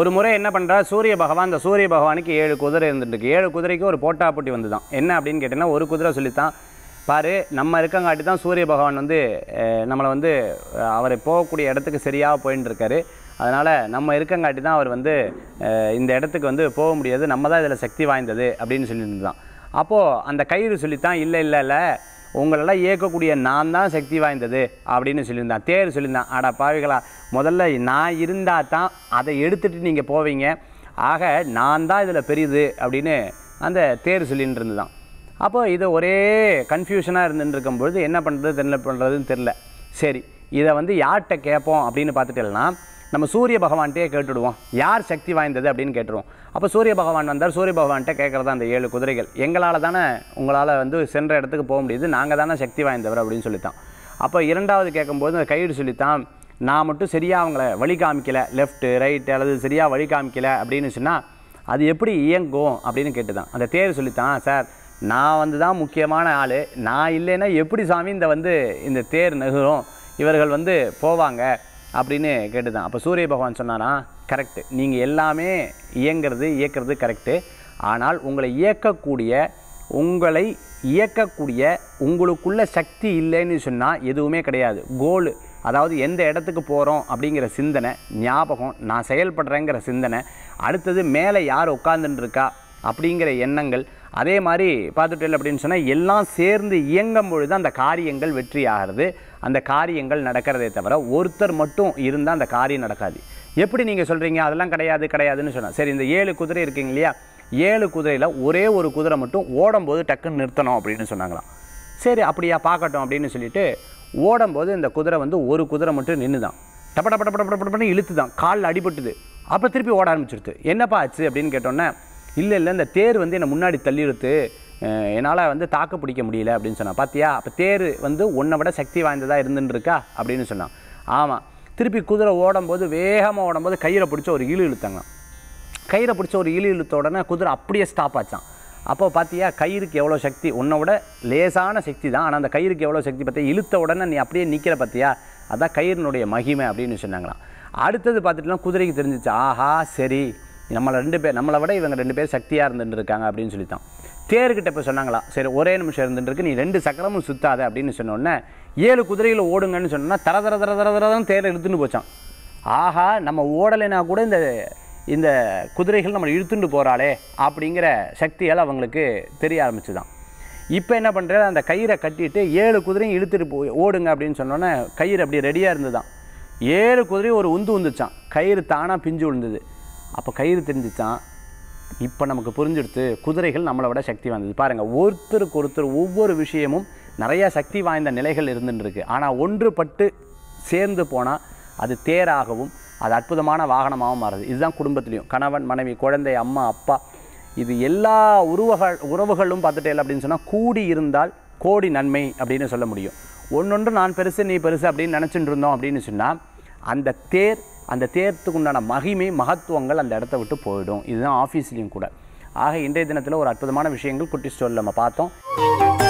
ஒரு முறை என்ன பண்ணுறா சூரிய பகவான் அந்த சூரிய பகவானுக்கு ஏழு குதிரை இருந்துருக்கு ஏழு குதிரைக்கு ஒரு போட்டி வந்து தான் என்ன அப்படின்னு கேட்டிங்கன்னா ஒரு குதிரை சொல்லித்தான் பாரு நம்ம இருக்கங்காட்டி தான் சூரிய பகவான் வந்து நம்மளை வந்து அவர் போகக்கூடிய இடத்துக்கு சரியாக போயின்னு இருக்காரு அதனால் நம்ம இருக்கங்காட்டி தான் அவர் வந்து இந்த இடத்துக்கு வந்து போக முடியாது நம்ம தான் இதில் சக்தி வாய்ந்தது அப்படின்னு சொல்லியிருந்தான் அப்போது அந்த கயிறு சொல்லித்தான் இல்லை இல்லை இல்லை உங்களெல்லாம் இயக்கக்கூடிய நான் தான் சக்தி வாய்ந்தது அப்படின்னு சொல்லியிருந்தான் தேர் சொல்லியிருந்தான் ஆடா பாவிகளா முதல்ல நான் இருந்தால் தான் அதை எடுத்துகிட்டு நீங்கள் போவீங்க ஆக நான் தான் இதில் பெரியது அப்படின்னு அந்த தேர் சொல்லின்னு இருந்துதான் அப்போ இது ஒரே கன்ஃபியூஷனாக இருந்துட்டு இருக்கும்பொழுது என்ன பண்ணுறது தெரியல பண்ணுறதுன்னு தெரில சரி இதை வந்து யார்கிட்ட கேட்போம் அப்படின்னு பார்த்துட்டேன்னா நம்ம சூரிய பகவான்கிட்டே கேட்டுடுவோம் யார் சக்தி வாய்ந்தது அப்படின்னு கேட்டுருவோம் அப்போ சூரிய பகவான் வந்தார் சூரிய பகவான்கிட்ட கேட்குறதா அந்த ஏழு குதிரைகள் எங்களால் தானே உங்களால் வந்து சென்ற இடத்துக்கு போக முடியுது நாங்கள் தானே சக்தி வாய்ந்தவர் அப்படின்னு சொல்லித்தான் அப்போ இரண்டாவது கேட்கும்போது அந்த கைடு சொல்லித்தான் நான் மட்டும் சரியாக அவங்கள வழி காமிக்கலை லெஃப்ட்டு ரைட்டு அல்லது சரியாக வழி காமிக்கலை அப்படின்னு சொன்னால் அது எப்படி இயங்கும் அப்படின்னு கேட்டு தான் அந்த தேர் சொல்லித்தான் சார் நான் வந்து தான் முக்கியமான ஆள் நான் இல்லைன்னா எப்படி சாமி இந்த வந்து இந்த தேர் நகரும் இவர்கள் வந்து போவாங்க அப்படின்னு கேட்டுதான் அப்போ சூரிய பகவான் சொன்னாரா கரெக்டு நீங்கள் எல்லாமே இயங்கிறது இயக்கிறது கரெக்டு ஆனால் உங்களை இயக்கக்கூடிய உங்களை இயக்கக்கூடிய உங்களுக்குள்ள சக்தி இல்லைன்னு சொன்னால் எதுவுமே கிடையாது கோல் அதாவது எந்த இடத்துக்கு போகிறோம் அப்படிங்கிற சிந்தனை ஞாபகம் நான் செயல்படுறேங்கிற சிந்தனை அடுத்தது மேலே யார் உட்காந்துட்டுருக்கா அப்படிங்கிற எண்ணங்கள் அதே மாதிரி பார்த்துட்டேன் அப்படின்னு சொன்னால் எல்லாம் சேர்ந்து இயங்கும் பொழுது அந்த காரியங்கள் வெற்றி ஆகிறது அந்த காரியங்கள் நடக்கிறதே தவிர ஒருத்தர் மட்டும் இருந்தால் அந்த காரியம் நடக்காது எப்படி நீங்கள் சொல்கிறீங்க அதெல்லாம் கிடையாது கிடையாதுன்னு சொன்னால் சரி இந்த ஏழு குதிரை இருக்குங்க இல்லையா ஏழு குதிரையில் ஒரே ஒரு குதிரை மட்டும் ஓடும்போது டக்குன்னு நிறுத்தணும் அப்படின்னு சொன்னாங்களாம் சரி அப்படியா பார்க்கட்டும் அப்படின்னு சொல்லிட்டு ஓடும்போது இந்த குதிரை வந்து ஒரு குதிரை மட்டும் நின்று தான் டப்ப இழுத்து தான் காலில் அடிபட்டுது அப்போ திருப்பி ஓட ஆரம்பிச்சிருது என்னப்பா ஆச்சு அப்படின்னு கேட்டோன்னே இல்லை இல்லை இந்த தேர் வந்து என்னை முன்னாடி தள்ளிடுத்து என்னால் வந்து தாக்கு பிடிக்க முடியல அப்படின்னு சொன்னான் பார்த்தியா அப்போ தேர் வந்து உன்னை விட சக்தி வாய்ந்ததாக இருந்துருக்கா அப்படின்னு சொன்னான் ஆமாம் திருப்பி குதிரை ஓடும்போது வேகமாக ஓடும்போது கயிறை பிடிச்ச ஒரு இழு இழுத்தாங்க கயிறை பிடிச்ச ஒரு இழு இழுத்த உடனே குதிரை அப்படியே ஸ்டாப் ஆச்சான் அப்போ பார்த்தியா கயிறுக்கு எவ்வளோ சக்தி உன்னை விட லேசான சக்தி தான் ஆனால் அந்த கயிறுக்கு எவ்வளோ சக்தி பார்த்தியா இழுத்த உடனே நீ அப்படியே நிற்கிற பார்த்தியா அதான் கயிறினுடைய மகிமை அப்படின்னு சொன்னாங்களாம் அடுத்தது பார்த்துட்டுலாம் குதிரைக்கு தெரிஞ்சிச்சு ஆஹா சரி நம்மளை ரெண்டு பேர் நம்மளை விட இவங்க ரெண்டு பேர் சக்தியாக இருந்துட்டு இருக்காங்க அப்படின்னு சொல்லித்தான் தேர்கிட்ட இப்போ சொன்னாங்களா சரி ஒரே நிமிஷம் இருக்கு நீ ரெண்டு சக்கரமும் சுத்தாத அப்படின்னு சொன்னோடனே ஏழு குதிரையில் ஓடுங்கன்னு சொன்னோன்னா தர தர தர தர தான் தேர் இழுத்துன்னு போச்சான் ஆஹா நம்ம ஓடலைனா கூட இந்த இந்த குதிரைகள் நம்ம இழுத்துட்டு போகிறாளே அப்படிங்கிற சக்தியால் அவங்களுக்கு தெரிய ஆரம்பிச்சுதான் இப்போ என்ன பண்ணுறது அந்த கயிறை கட்டிட்டு ஏழு குதிரையும் இழுத்துட்டு போய் ஓடுங்க அப்படின்னு சொன்னோன்னே கயிறு அப்படியே ரெடியாக இருந்துதான் ஏழு குதிரையும் ஒரு உந்து உந்துச்சான் கயிறு தானாக பிஞ்சு விழுந்தது அப்போ கயிறு தெரிஞ்சிச்சான் இப்போ நமக்கு புரிஞ்சுடுத்து குதிரைகள் நம்மளை விட சக்தி வாய்ந்தது பாருங்கள் ஒருத்தருக்கு ஒருத்தர் ஒவ்வொரு விஷயமும் நிறையா சக்தி வாய்ந்த நிலைகள் இருந்துருக்கு ஆனால் ஒன்றுபட்டு சேர்ந்து போனால் அது தேராகவும் அது அற்புதமான வாகனமாகவும் மாறுது இதுதான் குடும்பத்துலேயும் கணவன் மனைவி குழந்தை அம்மா அப்பா இது எல்லா உறவுகள் உறவுகளும் பார்த்துட்டேன் அப்படின்னு சொன்னால் கூடி இருந்தால் கோடி நன்மை அப்படின்னு சொல்ல முடியும் ஒன்றொன்று நான் பெருசு நீ பெருசு அப்படின்னு நினச்சிட்டு இருந்தோம் அப்படின்னு சொன்னால் அந்த தேர் அந்த தேர்த்துக்கு உண்டான மகிமை மகத்துவங்கள் அந்த இடத்த விட்டு போயிடும் இதுதான் ஆஃபீஸ்லேயும் கூட ஆக இன்றைய தினத்தில் ஒரு அற்புதமான விஷயங்கள் குட்டி ஸ்டோரில் நம்ம பார்த்தோம்